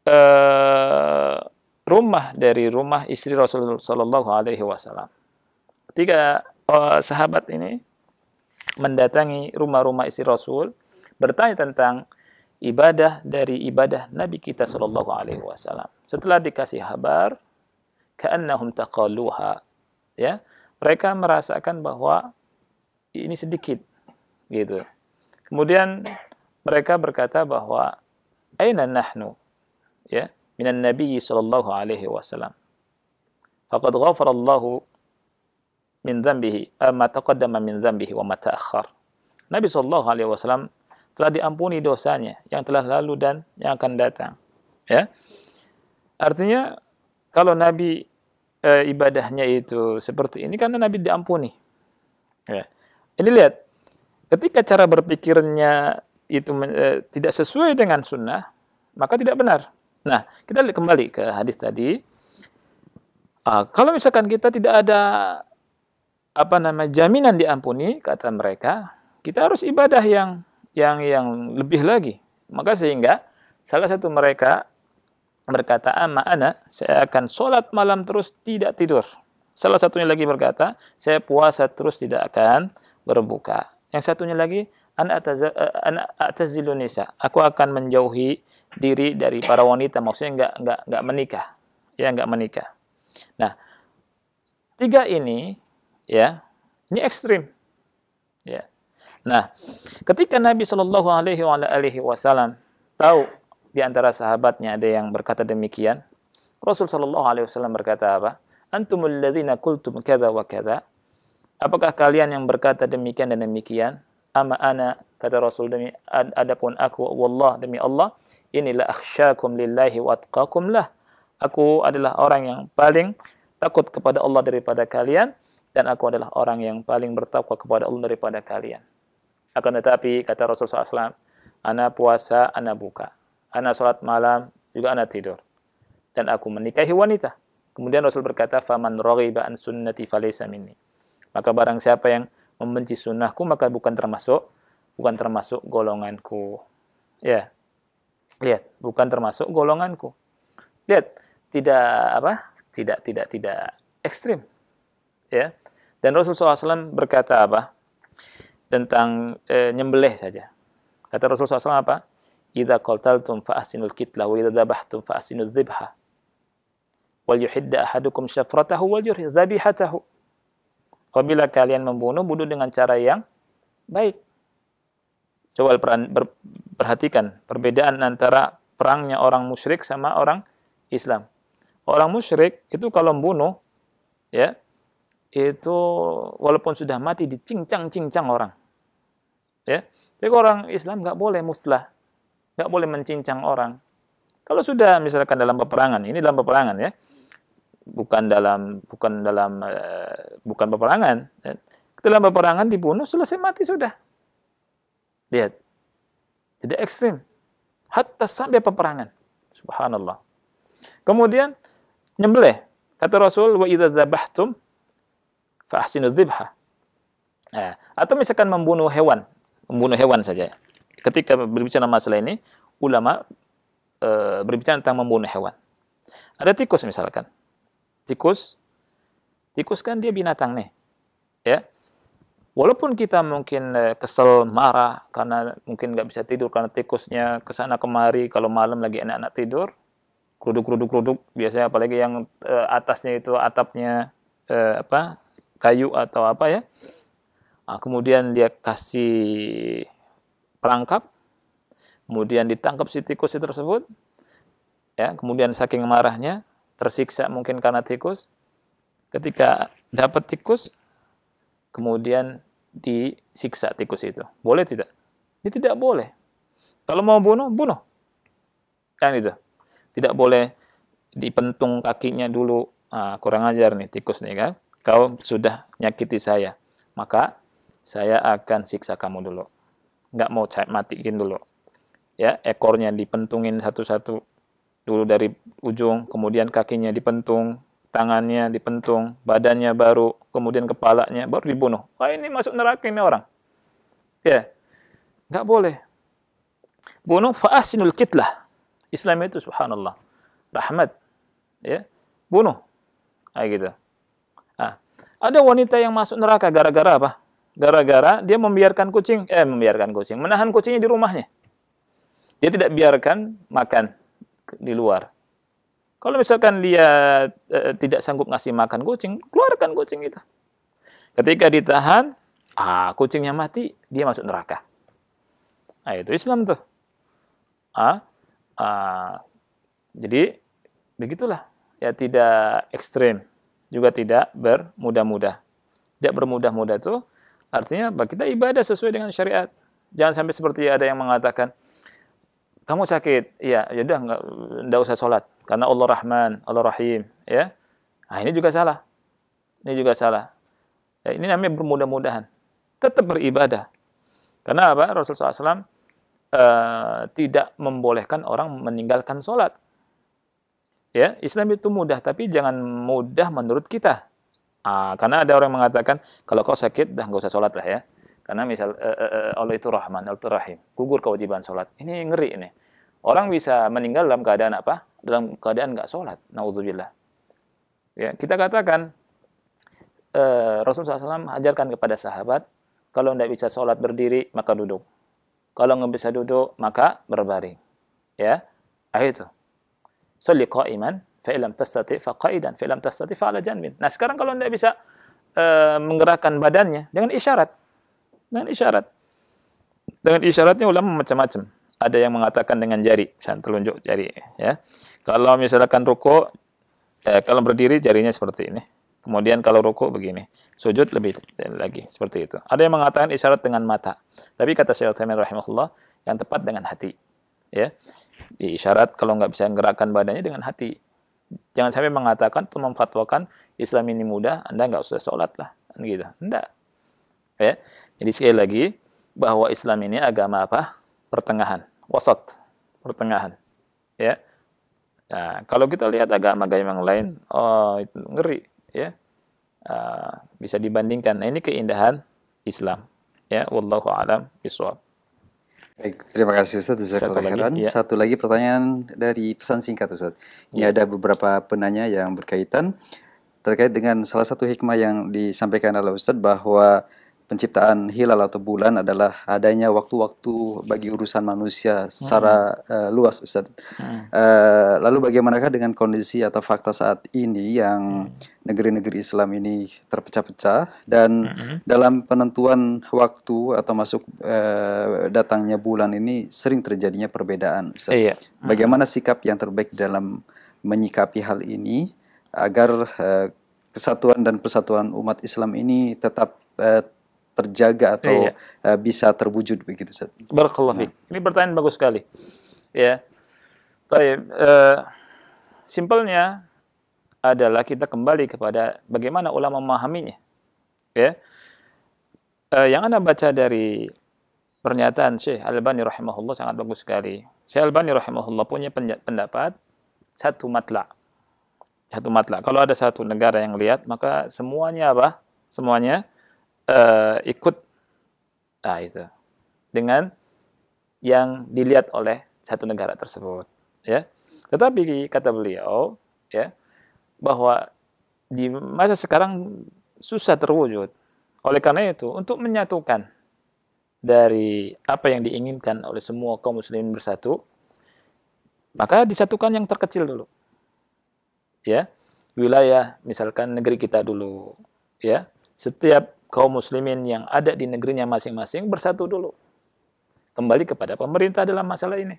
[SPEAKER 1] uh, rumah dari rumah istri Rasulullah Shallallahu Alaihi Wasallam. Ketika uh, eh, sahabat ini mendatangi rumah-rumah istri Rasul bertanya tentang ibadah dari ibadah Nabi kita Shallallahu Alaihi Wasallam. Setelah dikasih kabar, kaannahum taqaluha, ya mereka merasakan bahwa ini sedikit, gitu. Kemudian mereka berkata bahwa aina nahnu, ya minan Nabi sallallahu alaihi wasallam. Faqad ghafara Allahu min dzambihi eh, ma taqaddama min dzambihi wa ma ta'akhkhar. Nabi shallallahu alaihi wasallam telah diampuni dosanya yang telah lalu dan yang akan datang. Ya. Artinya kalau Nabi e, ibadahnya itu seperti ini karena Nabi diampuni. Ya. Ini lihat, ketika cara berpikirnya itu e, tidak sesuai dengan sunnah, maka tidak benar. Nah, kita lihat kembali ke hadis tadi. Uh, kalau misalkan kita tidak ada apa nama jaminan diampuni kata mereka, kita harus ibadah yang yang yang lebih lagi. Maka sehingga salah satu mereka berkata, "Ama ana, saya akan sholat malam terus tidak tidur." Salah satunya lagi berkata, "Saya puasa terus tidak akan berbuka." Yang satunya lagi, "Ana eh, atazilu nisa." Aku akan menjauhi diri dari para wanita maksudnya nggak nggak nggak menikah ya nggak menikah nah tiga ini ya ini ekstrim ya nah ketika Nabi Shallallahu Alaihi Wasallam tahu di antara sahabatnya ada yang berkata demikian Rasul Shallallahu Alaihi Wasallam berkata apa antumul ladina kultum kada wa kada apakah kalian yang berkata demikian dan demikian ama ana kata Rasul demi adapun aku wallah demi Allah inilah akhsyakum lillahi wa atqakum lah aku adalah orang yang paling takut kepada Allah daripada kalian dan aku adalah orang yang paling bertakwa kepada Allah daripada kalian akan tetapi kata Rasul SAW ana puasa ana buka ana salat malam juga ana tidur dan aku menikahi wanita kemudian Rasul berkata faman raghiba an sunnati falaysa minni maka barang siapa yang membenci sunnahku maka bukan termasuk bukan termasuk golonganku. Ya. Lihat, bukan termasuk golonganku. Lihat, tidak apa? Tidak tidak tidak ekstrim. Ya. Dan Rasulullah SAW berkata apa? Tentang e, nyembelih saja. Kata Rasulullah SAW apa? Idza qaltaltum fa ahsinul kitla wa idza dabahtum fa zibha. dhibha. Wal yuhidda ahadukum syafratahu wal yurhi dhabihatahu. Apabila kalian membunuh, bunuh dengan cara yang baik. Coba perhatikan perbedaan antara perangnya orang musyrik sama orang Islam. Orang musyrik itu kalau membunuh ya itu walaupun sudah mati dicincang-cincang orang. Ya. Tapi orang Islam nggak boleh muslah, nggak boleh mencincang orang. Kalau sudah misalkan dalam peperangan, ini dalam peperangan ya, bukan dalam bukan dalam eh, bukan peperangan. Ya. Dalam peperangan dibunuh selesai mati sudah, Lihat. Tidak ekstrim. Hatta sampai peperangan. Subhanallah. Kemudian nyembelih. Kata Rasul, wa idza zabahtum fa ahsinu zibha Nah, ya. atau misalkan membunuh hewan, membunuh hewan saja. Ketika berbicara masalah ini, ulama e, berbicara tentang membunuh hewan. Ada tikus misalkan. Tikus tikus kan dia binatang nih. Ya walaupun kita mungkin eh, kesel marah karena mungkin nggak bisa tidur karena tikusnya kesana kemari kalau malam lagi anak-anak tidur keruduk keruduk keruduk biasanya apalagi yang uh, atasnya itu atapnya uh, apa kayu atau apa ya nah, kemudian dia kasih perangkap kemudian ditangkap si tikus tersebut ya kemudian saking marahnya tersiksa mungkin karena tikus ketika dapat tikus kemudian disiksa tikus itu. Boleh tidak? Dia ya, tidak boleh. Kalau mau bunuh, bunuh. Kan itu. Tidak boleh dipentung kakinya dulu. Ah, kurang ajar nih tikus nih kan. Kau sudah nyakiti saya. Maka saya akan siksa kamu dulu. Nggak mau matiin dulu. Ya, ekornya dipentungin satu-satu dulu dari ujung, kemudian kakinya dipentung, tangannya dipentung, badannya baru, kemudian kepalanya baru dibunuh. Wah ini masuk neraka ini orang. Ya, nggak boleh. Bunuh fa'asinul kitlah. Islam itu subhanallah. Rahmat. Ya, bunuh. Kayak nah, gitu. Ah, ada wanita yang masuk neraka gara-gara apa? Gara-gara dia membiarkan kucing, eh membiarkan kucing, menahan kucingnya di rumahnya. Dia tidak biarkan makan di luar kalau misalkan dia e, tidak sanggup ngasih makan kucing, keluarkan kucing itu. Ketika ditahan, ah kucingnya mati, dia masuk neraka. Nah, itu Islam tuh. Ah, ah, jadi begitulah. Ya tidak ekstrim, juga tidak bermudah-mudah. Tidak bermudah-mudah tuh artinya Kita ibadah sesuai dengan syariat. Jangan sampai seperti ada yang mengatakan, kamu sakit, ya, ya udah nggak, usah sholat karena Allah Rahman, Allah Rahim, ya. Nah, ini juga salah, ini juga salah. Ya, ini namanya bermudah-mudahan, tetap beribadah. Karena apa? Rasulullah SAW uh, tidak membolehkan orang meninggalkan sholat. Ya, Islam itu mudah, tapi jangan mudah menurut kita. Ah, karena ada orang yang mengatakan kalau kau sakit, dah nggak usah sholat lah ya. Karena misal uh, uh, Allah itu Rahman, Allah itu Rahim, gugur kewajiban sholat. Ini ngeri ini. Orang bisa meninggal dalam keadaan apa? Dalam keadaan nggak sholat. Nauzubillah. Ya, kita katakan eh, Rasulullah SAW ajarkan kepada sahabat kalau tidak bisa sholat berdiri maka duduk. Kalau nggak bisa duduk maka berbaring. Ya, ah, itu. Soli iman fa'ilam tastati faqaidan fa'ilam tastati fa'ala janbin. Nah sekarang kalau tidak bisa eh, menggerakkan badannya dengan isyarat, dengan isyarat, dengan isyaratnya ulama macam-macam ada yang mengatakan dengan jari, misalnya telunjuk jari ya. Kalau misalkan ruko eh, ya, kalau berdiri jarinya seperti ini. Kemudian kalau ruko begini, sujud lebih lagi seperti itu. Ada yang mengatakan isyarat dengan mata. Tapi kata Syekh Utsaimin rahimahullah yang tepat dengan hati. Ya. ya isyarat kalau nggak bisa gerakan badannya dengan hati. Jangan sampai mengatakan atau memfatwakan Islam ini mudah, Anda nggak usah sholat lah. Kan gitu. Nggak, Ya. Jadi sekali lagi, bahwa Islam ini agama apa? Pertengahan wasat, pertengahan. Ya. Nah, kalau kita lihat agama-agama yang lain, oh itu ngeri, ya. Uh, bisa dibandingkan. Nah, ini keindahan Islam. Ya, wallahu alam bisawab.
[SPEAKER 2] Baik, terima kasih Ustaz Satu lagi, ya. Satu lagi pertanyaan dari pesan singkat Ustaz. Ini ya. ada beberapa penanya yang berkaitan terkait dengan salah satu hikmah yang disampaikan oleh Ustaz bahwa penciptaan hilal atau bulan adalah adanya waktu-waktu bagi urusan manusia secara hmm. uh, luas Ustaz. Hmm. Uh, lalu bagaimanakah dengan kondisi atau fakta saat ini yang hmm. negeri-negeri hmm. Islam ini terpecah-pecah dan hmm. dalam penentuan waktu atau masuk uh, datangnya bulan ini sering terjadinya perbedaan Ustaz.
[SPEAKER 1] Iya. Hmm. Bagaimana
[SPEAKER 2] sikap yang terbaik dalam menyikapi hal ini agar uh, kesatuan dan persatuan umat Islam ini tetap uh, terjaga atau iya. uh, bisa terwujud begitu Ustaz.
[SPEAKER 1] Barakallahu nah. Ini pertanyaan bagus sekali. Ya. Baik, uh, simpelnya adalah kita kembali kepada bagaimana ulama memahaminya. Ya. Uh, yang Anda baca dari pernyataan Syekh Albani rahimahullah sangat bagus sekali. Syekh Albani rahimahullah punya pendapat satu matla. Satu matla. Kalau ada satu negara yang lihat, maka semuanya apa? Semuanya uh, ikut ah, itu dengan yang dilihat oleh satu negara tersebut ya tetapi kata beliau ya bahwa di masa sekarang susah terwujud oleh karena itu untuk menyatukan dari apa yang diinginkan oleh semua kaum muslimin bersatu maka disatukan yang terkecil dulu ya wilayah misalkan negeri kita dulu ya setiap kaum muslimin yang ada di negerinya masing-masing bersatu dulu. Kembali kepada pemerintah dalam masalah ini.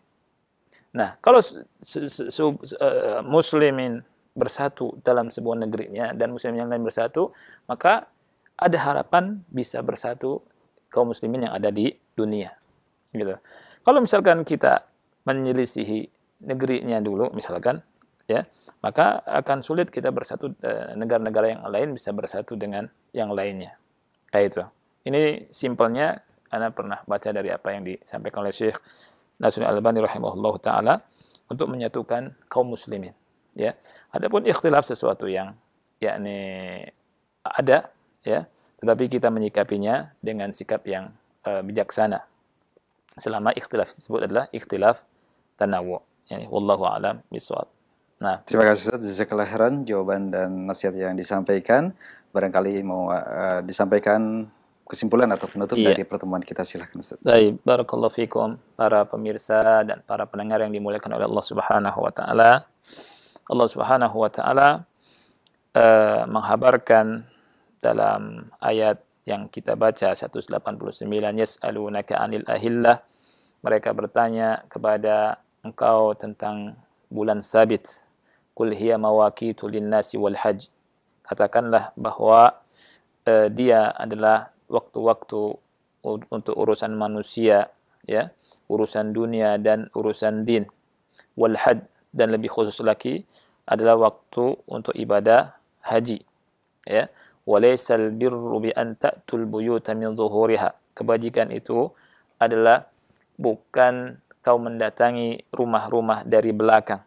[SPEAKER 1] Nah, kalau eh, muslimin bersatu dalam sebuah negerinya dan muslim yang lain bersatu, maka ada harapan bisa bersatu kaum muslimin yang ada di dunia. Gitu. Kalau misalkan kita menyelisihi negerinya dulu misalkan ya, maka akan sulit kita bersatu eh, negara-negara yang lain bisa bersatu dengan yang lainnya. Nah itu. Ini simpelnya Anda pernah baca dari apa yang disampaikan oleh Syekh Nasrul Albani rahimahullah taala untuk menyatukan kaum muslimin. Ya. Adapun ikhtilaf sesuatu yang yakni ada ya, tetapi kita menyikapinya dengan sikap yang e, bijaksana. Selama ikhtilaf tersebut adalah ikhtilaf tanawu. Yani wallahu alam bishawab.
[SPEAKER 2] Nah, terima kasih Ustaz Jazakallah khairan jawaban dan nasihat yang disampaikan. Barangkali mau uh, disampaikan kesimpulan atau penutup iya. dari pertemuan kita silahkan Ustaz. Baik,
[SPEAKER 1] barakallahu fikum para pemirsa dan para pendengar yang dimuliakan oleh Allah Subhanahu wa taala. Allah Subhanahu wa taala uh, menghabarkan dalam ayat yang kita baca 189 yas'alunaka 'anil ahillah mereka bertanya kepada engkau tentang bulan sabit kulhiya hiya tulin nasi wal haj Katakanlah bahwa uh, dia adalah waktu-waktu untuk urusan manusia, ya, urusan dunia dan urusan din. Wal haj dan lebih khusus lagi adalah waktu untuk ibadah haji. Ya. walaysal birru bi an ta'tul buyuta min zuhuriha. Kebajikan itu adalah bukan kau mendatangi rumah-rumah dari belakang.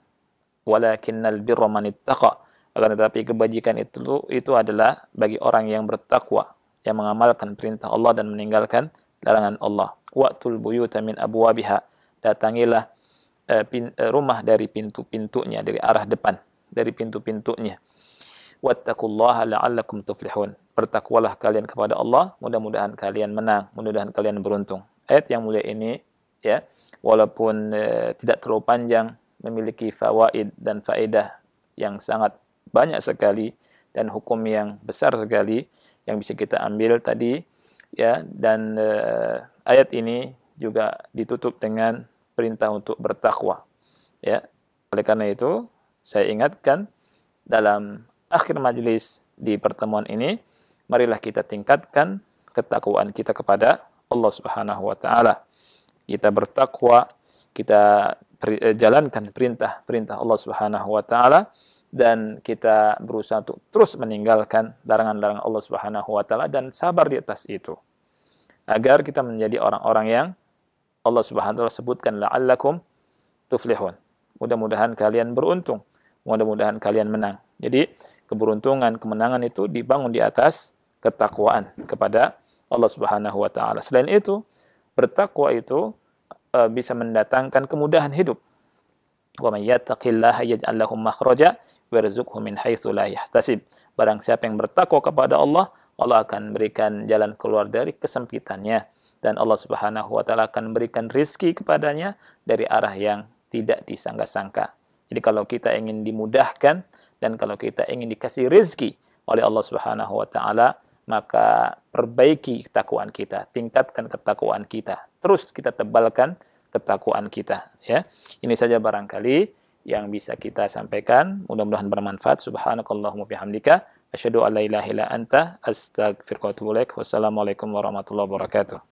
[SPEAKER 1] walakinnal birra man ittaqa akan tetapi kebajikan itu itu adalah bagi orang yang bertakwa yang mengamalkan perintah Allah dan meninggalkan larangan Allah waqtul buyuta min abwabiha datangilah eh, eh, rumah dari pintu-pintunya dari arah depan dari pintu-pintunya wattaqullaha la'allakum tuflihun bertakwalah kalian kepada Allah mudah-mudahan kalian menang mudah-mudahan kalian beruntung ayat yang mulia ini ya walaupun uh, tidak terlalu panjang memiliki fawaid dan faedah yang sangat banyak sekali dan hukum yang besar sekali yang bisa kita ambil tadi ya dan uh, ayat ini juga ditutup dengan perintah untuk bertakwa ya oleh karena itu saya ingatkan dalam akhir majelis di pertemuan ini marilah kita tingkatkan ketakwaan kita kepada Allah Subhanahu wa taala kita bertakwa kita Eh, jalankan perintah-perintah Allah Subhanahu wa taala dan kita berusaha untuk terus meninggalkan larangan-larangan Allah Subhanahu wa taala dan sabar di atas itu agar kita menjadi orang-orang yang Allah Subhanahu wa taala sebutkan la'allakum tuflihun mudah-mudahan kalian beruntung mudah-mudahan kalian menang jadi keberuntungan kemenangan itu dibangun di atas ketakwaan kepada Allah Subhanahu wa taala selain itu bertakwa itu E, bisa mendatangkan kemudahan hidup. Wa may yattaqillaha yaj'al makhraja Barang siapa yang bertakwa kepada Allah, Allah akan berikan jalan keluar dari kesempitannya dan Allah Subhanahu wa taala akan berikan rizki kepadanya dari arah yang tidak disangka-sangka. Jadi kalau kita ingin dimudahkan dan kalau kita ingin dikasih rizki oleh Allah Subhanahu wa taala, maka perbaiki ketakuan kita, tingkatkan ketakuan kita, terus kita tebalkan ketakuan kita. Ya, ini saja barangkali yang bisa kita sampaikan. Mudah-mudahan bermanfaat. Subhanakallahumma bihamdika. Asyhadu an la ilaha illa anta astaghfiruka wa atubu ilaik. Wassalamualaikum warahmatullahi wabarakatuh.